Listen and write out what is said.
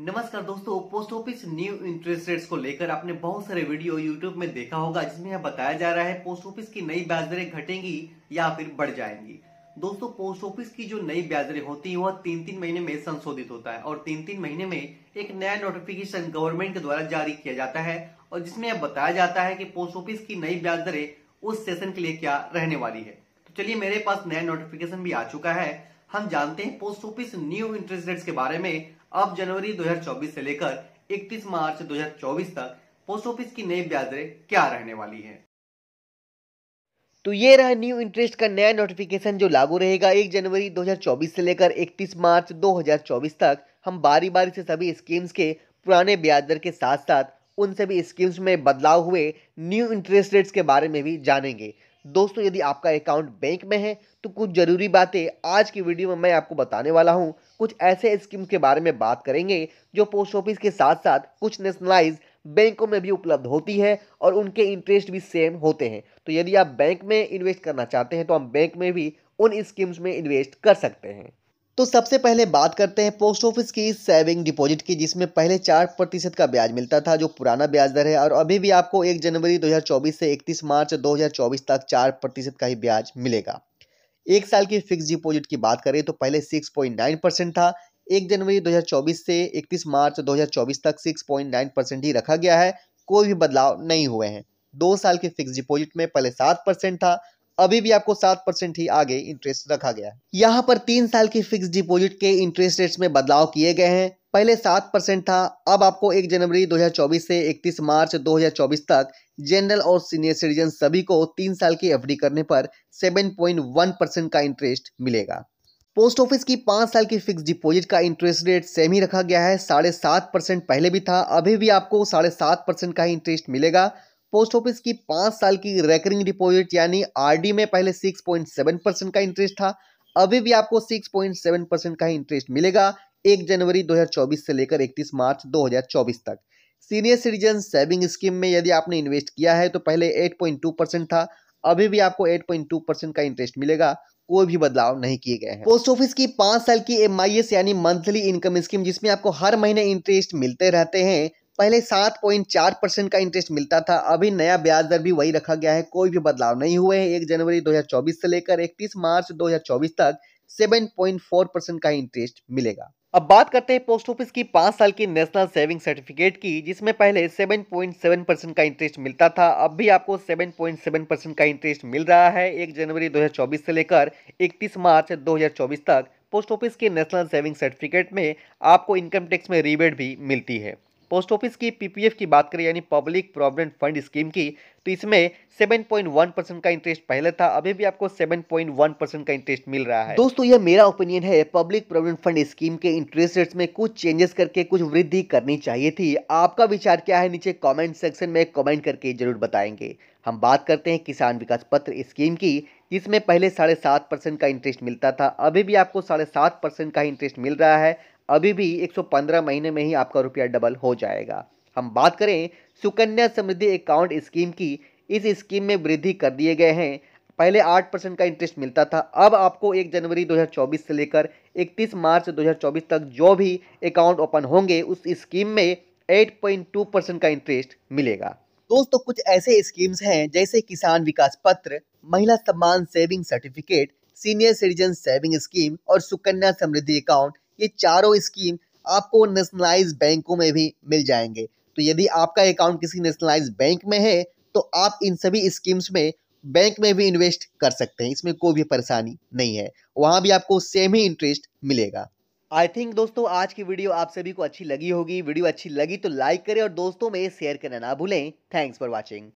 नमस्कार दोस्तों post office new interest rates को लेकर आपने बहुत सारे वीडियो यूट्यूब में देखा होगा जिसमें यह बताया जा रहा है पोस्ट ऑफिस की नई ब्याज दरें घटेंगी या फिर बढ़ जाएंगी दोस्तों पोस्ट ऑफिस की जो नई ब्याज दरें होती है वह तीन तीन महीने में संशोधित होता है और तीन तीन महीने में एक नया नोटिफिकेशन गवर्नमेंट के द्वारा जारी किया जाता है और जिसमें यह बताया जाता है कि पोस्ट ऑफिस की नई ब्याज दरें उस सेशन के लिए क्या रहने वाली है तो चलिए मेरे पास नया नोटिफिकेशन भी आ चुका है हम जानते हैं post office new interest rates के बारे में अब जनवरी 2024 से लेकर 31 मार्च 2024 तक पोस्ट ऑफिस की नई ब्याज दरें क्या रहने वाली है तो ये रहा न्यू इंटरेस्ट का नया नोटिफिकेशन जो लागू रहेगा 1 जनवरी 2024 से लेकर 31 मार्च 2024 तक हम बारी बारी से सभी स्कीम्स के पुराने ब्याज दर के साथ साथ उन सभी स्कीम्स में बदलाव हुए न्यू इंटरेस्ट रेट्स के बारे में भी जानेंगे दोस्तों यदि आपका अकाउंट बैंक में है तो कुछ ज़रूरी बातें आज की वीडियो में मैं आपको बताने वाला हूं कुछ ऐसे स्कीम के बारे में बात करेंगे जो पोस्ट ऑफिस के साथ साथ कुछ नेशनलाइज बैंकों में भी उपलब्ध होती है और उनके इंटरेस्ट भी सेम होते हैं तो यदि आप बैंक में इन्वेस्ट करना चाहते हैं तो हम बैंक में भी उन स्कीम्स में इन्वेस्ट कर सकते हैं तो सबसे पहले बात करते हैं पोस्ट ऑफिस की सेविंग डिपॉजिट की जिसमें पहले चार प्रतिशत का ब्याज मिलता था जो पुराना ब्याज दर है और अभी भी आपको एक जनवरी 2024 से 31 मार्च 2024 तक चार प्रतिशत का ही ब्याज मिलेगा एक साल की फिक्स डिपॉजिट की बात करें तो पहले 6.9 परसेंट था एक जनवरी 2024 से 31 मार्च 2024 तक 6.9 परसेंट ही रखा गया है कोई भी बदलाव नहीं हुए हैं दो साल के फिक्स डिपॉजिट में पहले सात परसेंट था अभी भी आपको सात परसेंट ही आगे इंटरेस्ट रखा गया है यहाँ पर तीन साल की फिक्स डिपॉजिट के इंटरेस्ट रेट्स में बदलाव किए गए हैं पहले सात परसेंट था अब आपको एक जनवरी 2024 से 31 मार्च 2024 तक जनरल और सीनियर सिटीजन सभी को तीन साल की एफडी करने पर 7.1 परसेंट का इंटरेस्ट मिलेगा पोस्ट ऑफिस की पांच साल की फिक्स डिपॉजिट का इंटरेस्ट रेट सेम ही रखा गया है साढ़े सात परसेंट पहले भी था अभी भी आपको साढ़े सात परसेंट का ही इंटरेस्ट मिलेगा पोस्ट ऑफिस की पांच साल की रेकरिंग डिपॉजिट यानी आरडी में पहले 6.7 परसेंट का इंटरेस्ट था अभी भी आपको 6.7 परसेंट का इंटरेस्ट मिलेगा 1 जनवरी 2024 से लेकर 31 मार्च 2024 तक सीनियर सिटीजन सेविंग स्कीम में यदि आपने इन्वेस्ट किया है तो पहले 8.2 परसेंट था अभी भी आपको 8.2 परसेंट का इंटरेस्ट मिलेगा कोई भी बदलाव नहीं किए गए हैं पोस्ट ऑफिस की पांच साल की एम यानी मंथली इनकम स्कीम जिसमें आपको हर महीने इंटरेस्ट मिलते रहते हैं पहले सात पॉइंट चार परसेंट का इंटरेस्ट मिलता था अभी नया ब्याज दर भी वही रखा गया है कोई भी बदलाव नहीं हुए हैं एक जनवरी 2024 से लेकर 31 मार्च 2024 तक 7.4 परसेंट का इंटरेस्ट मिलेगा अब बात करते हैं पोस्ट ऑफिस की पांच साल की नेशनल सेविंग सर्टिफिकेट की जिसमें पहले 7.7 परसेंट का इंटरेस्ट मिलता था अब भी आपको 7.7 परसेंट का इंटरेस्ट मिल रहा है एक जनवरी 2024 से लेकर 31 मार्च 2024 तक पोस्ट ऑफिस के नेशनल सेविंग सर्टिफिकेट में आपको इनकम टैक्स में रिबेट भी मिलती है पोस्ट ऑफिस की पीपीएफ की बात करें यानी पब्लिक प्रोविडेंट फंड स्कीम की तो इसमें 7.1 परसेंट का इंटरेस्ट पहले था अभी भी आपको 7.1 परसेंट का इंटरेस्ट मिल रहा है दोस्तों यह मेरा ओपिनियन है पब्लिक प्रोविडेंट फंड स्कीम के इंटरेस्ट रेट्स में कुछ चेंजेस करके कुछ वृद्धि करनी चाहिए थी आपका विचार क्या है नीचे कॉमेंट सेक्शन में कॉमेंट करके जरूर बताएंगे हम बात करते हैं किसान विकास पत्र स्कीम की जिसमें पहले साढ़े सात परसेंट का इंटरेस्ट मिलता था अभी भी आपको साढ़े सात परसेंट का इंटरेस्ट मिल रहा है अभी भी 115 महीने में ही आपका रुपया डबल हो जाएगा हम बात करें सुकन्या समृद्धि अकाउंट स्कीम की इस स्कीम में वृद्धि कर दिए गए हैं पहले आठ परसेंट का इंटरेस्ट मिलता था अब आपको एक जनवरी 2024 से लेकर 31 मार्च 2024 तक जो भी अकाउंट ओपन होंगे उस स्कीम में 8.2 परसेंट का इंटरेस्ट मिलेगा दोस्तों कुछ ऐसे स्कीम्स हैं जैसे किसान विकास Patra Mahila Samman saving certificate senior citizen saving scheme और सुकन्या समृद्धि अकाउंट ये चारों स्कीम आपको नेशनलाइज बैंकों में भी मिल जाएंगे तो यदि आपका अकाउंट किसी नेशनलाइज बैंक में है तो आप इन सभी स्कीम्स में बैंक में भी इन्वेस्ट कर सकते हैं इसमें कोई भी परेशानी नहीं है वहाँ भी आपको सेम ही इंटरेस्ट मिलेगा आई थिंक दोस्तों आज की वीडियो आप सभी को अच्छी लगी होगी वीडियो अच्छी लगी तो लाइक करें और दोस्तों में शेयर करना ना भूलें थैंक्स फॉर वॉचिंग